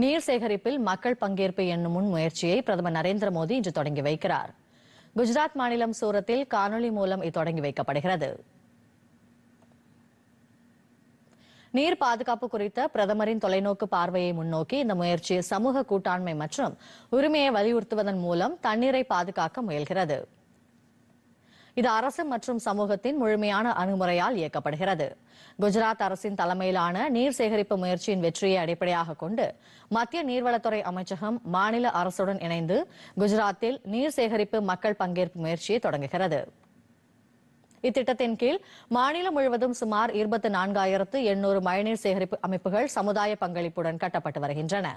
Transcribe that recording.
நீர் சேகரிப்பில் மக்கள் பங்கேற்பு என்னும் முன் முயற்சியை பிரதமர் நரேந்திர மோடி இன்று தொடங்கி வைக்கிறார் குஜராத் மாநிலம் சூரத்தில் காணொலி மூலம் இது தொடங்கி வைக்கப்படுகிறது நீர் பாதுகாப்பு குறித்த பிரதமரின் தொலைநோக்கு பார்வையை முன்னோக்கி இந்த முயற்சி சமூக கூட்டாண்மை மற்றும் உரிமையை வலியுறுத்துவதன் மூலம் தண்ணீரை பாதுகாக்க முயல்கிறது இது அரசு மற்றும் சமூகத்தின் முழுமையான அணுகுமுறையால் இயக்கப்படுகிறது குஜராத் அரசின் தலைமையிலான நீர் சேகரிப்பு முயற்சியின் வெற்றியை அடிப்படையாக கொண்டு மத்திய நீர்வளத்துறை அமைச்சகம் மாநில அரசுடன் இணைந்து குஜராத்தில் நீர் சேகரிப்பு மக்கள் பங்கேற்பு முயற்சியை தொடங்குகிறது இத்திட்டத்தின் கீழ் மாநிலம் முழுவதும் சுமார் இருபத்தி நான்காயிரத்து எண்ணூறு மழைநீர் சேகரிப்பு அமைப்புகள் சமுதாய பங்களிப்புடன் கட்டப்பட்டு வருகின்றன